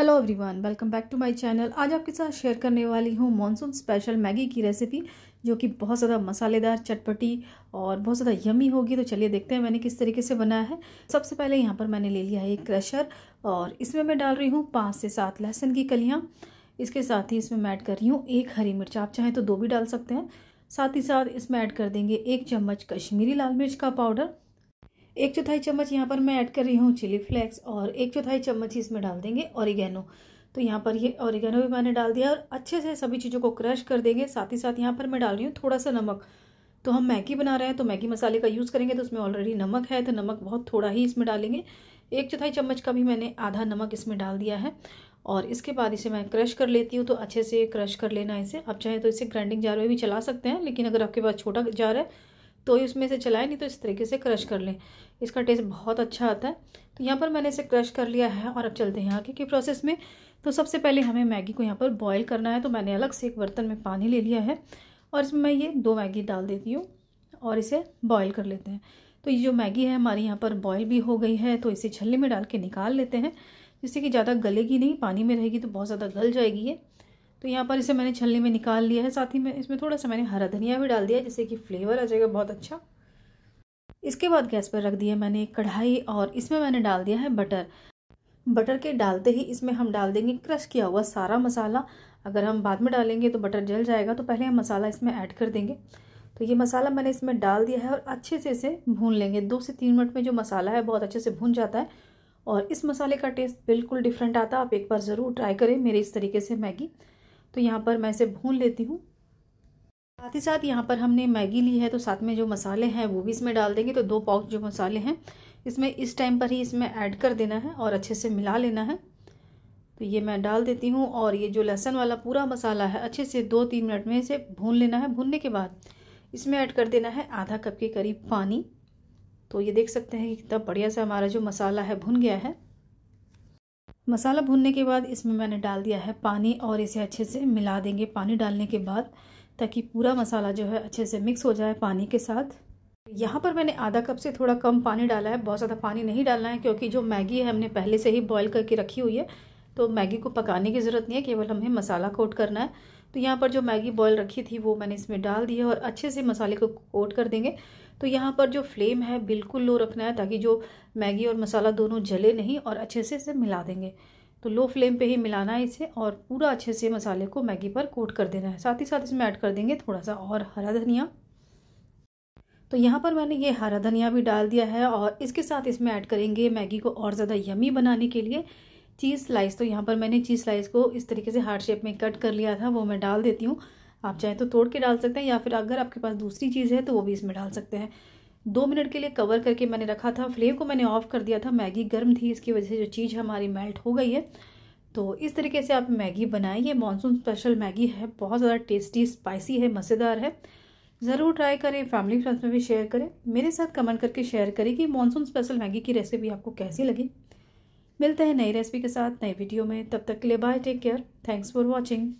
hello everyone welcome back to my channel आज आपके साथ शेयर करने वाली हूँ मॉनसून स्पेशल मैगी की रेसिपी जो कि बहुत ज़्यादा मसालेदार चटपटी और बहुत ज़्यादा यमी होगी तो चलिए देखते हैं मैंने किस तरीके से बनाया है सबसे पहले यहाँ पर मैंने ले लिया है एक क्रशर और इसमें मैं डाल रही हूँ पाँच से सात लहसुन की कलियाँ इसके साथ ही इसमें मैं ऐड कर रही हूँ एक हरी मिर्च आप चाहें तो दो भी डाल सकते हैं साथ ही साथ इसमें ऐड कर देंगे एक चम्मच कश्मीरी लाल मिर्च का पाउडर एक चौथाई चम्मच यहाँ पर मैं ऐड कर रही हूँ चिली फ्लेक्स और एक चौथाई चम्मच ही इसमें डाल देंगे ऑरिगेनो तो यहाँ पर ये ऑरिगेनो भी मैंने डाल दिया और अच्छे से सभी चीज़ों को क्रश कर देंगे साथ ही साथ यहाँ पर मैं डाल रही हूँ थोड़ा सा नमक तो हम मैगी बना रहे हैं तो मैगी मसाले का यूज़ करेंगे तो उसमें ऑलरेडी नमक है तो नमक बहुत थोड़ा ही इसमें डालेंगे एक चौथाई चम्मच का भी मैंने आधा नमक इसमें डाल दिया है और इसके बाद इसे मैं क्रश कर लेती हूँ तो अच्छे से क्रश कर लेना इसे आप चाहें तो इसे ग्राइंडिंग जार में भी चला सकते हैं लेकिन अगर आपके पास छोटा जार है तो ही उसमें से चलाएं नहीं तो इस तरीके से क्रश कर लें इसका टेस्ट बहुत अच्छा आता है तो यहाँ पर मैंने इसे क्रश कर लिया है और अब चलते हैं आगे के प्रोसेस में तो सबसे पहले हमें मैगी को यहाँ पर बॉयल करना है तो मैंने अलग से एक बर्तन में पानी ले लिया है और इसमें मैं ये दो मैगी डाल देती हूँ और इसे बॉयल कर लेते हैं तो ये जो मैगी है हमारी यहाँ पर बॉयल भी हो गई है तो इसे छल्ले में डाल के निकाल लेते हैं जिससे कि ज़्यादा गलेगी नहीं पानी में रहेगी तो बहुत ज़्यादा गल जाएगी ये तो यहाँ पर इसे मैंने छलनी में निकाल लिया है साथ ही में इसमें थोड़ा सा मैंने हरा धनिया भी डाल दिया जिससे कि फ्लेवर आ जाएगा बहुत अच्छा इसके बाद गैस पर रख दिया मैंने एक कढ़ाई और इसमें मैंने डाल दिया है बटर बटर के डालते ही इसमें हम डाल देंगे क्रश किया हुआ सारा मसाला अगर हम बाद में डालेंगे तो बटर जल जाएगा तो पहले हम मसाला इसमें ऐड कर देंगे तो ये मसाला मैंने इसमें डाल दिया है और अच्छे से इसे भून लेंगे दो से तीन मिनट में जो मसाला है बहुत अच्छे से भून जाता है और इस मसाले का टेस्ट बिल्कुल डिफरेंट आता है आप एक बार ज़रूर ट्राई करें मेरे इस तरीके से मैगी तो यहाँ पर मैं इसे भून लेती हूँ साथ ही साथ यहाँ पर हमने मैगी ली है तो साथ में जो मसाले हैं वो भी इसमें डाल देंगे तो दो पाउच जो मसाले हैं इसमें इस टाइम पर ही इसमें ऐड कर देना है और अच्छे से मिला लेना है तो ये मैं डाल देती हूँ और ये जो लहसन वाला पूरा मसाला है अच्छे से दो तीन मिनट में इसे भून लेना है भूनने के बाद इसमें ऐड कर देना है आधा कप के करीब पानी तो ये देख सकते हैं कि कितना बढ़िया सा हमारा जो मसाला है भुन गया है मसाला भूनने के बाद इसमें मैंने डाल दिया है पानी और इसे अच्छे से मिला देंगे पानी डालने के बाद ताकि पूरा मसाला जो है अच्छे से मिक्स हो जाए पानी के साथ यहाँ पर मैंने आधा कप से थोड़ा कम पानी डाला है बहुत ज़्यादा पानी नहीं डालना है क्योंकि जो मैगी है हमने पहले से ही बॉईल करके रखी हुई है तो मैगी को पकाने की ज़रूरत नहीं है केवल हमें मसाला कोट करना है तो यहाँ पर जो मैगी बॉयल रखी थी वो मैंने इसमें डाल दी है और अच्छे से मसाले को कोट कर देंगे तो यहाँ पर जो फ्लेम है बिल्कुल लो रखना है ताकि जो मैगी और मसाला दोनों जले नहीं और अच्छे से इसे मिला देंगे तो लो फ्लेम पे ही मिलाना है इसे और पूरा अच्छे से मसाले को मैगी पर कोट कर देना है साथ ही साथ इसमें ऐड कर देंगे थोड़ा सा और हरा धनिया तो यहाँ पर मैंने ये हरा धनिया भी डाल दिया है और इसके साथ इसमें ऐड करेंगे मैगी को और ज़्यादा यमी बनाने के लिए चीज़ स्लाइस तो यहाँ पर मैंने चीज़ स्लाइस को इस तरीके से हार्ड शेप में कट कर लिया था वो मैं डाल देती हूँ आप चाहें तो तोड़ के डाल सकते हैं या फिर अगर आपके पास दूसरी चीज़ है तो वो भी इसमें डाल सकते हैं दो मिनट के लिए कवर करके मैंने रखा था फ्लेम को मैंने ऑफ़ कर दिया था मैगी गर्म थी इसकी वजह से जो चीज़ हमारी मेल्ट हो गई है तो इस तरीके से आप मैगी बनाएं ये मानसून स्पेशल मैगी है बहुत ज़्यादा टेस्टी स्पाइसी है मज़ेदार है ज़रूर ट्राई करें फैमिली फ्रेंड्स में भी शेयर करें मेरे साथ कमेंट करके शेयर करें कि मानसून स्पेशल मैगी की रेसिपी आपको कैसी लगी मिलते हैं नई रेसिपी के साथ नए वीडियो में तब तक के लिए bye take care thanks for watching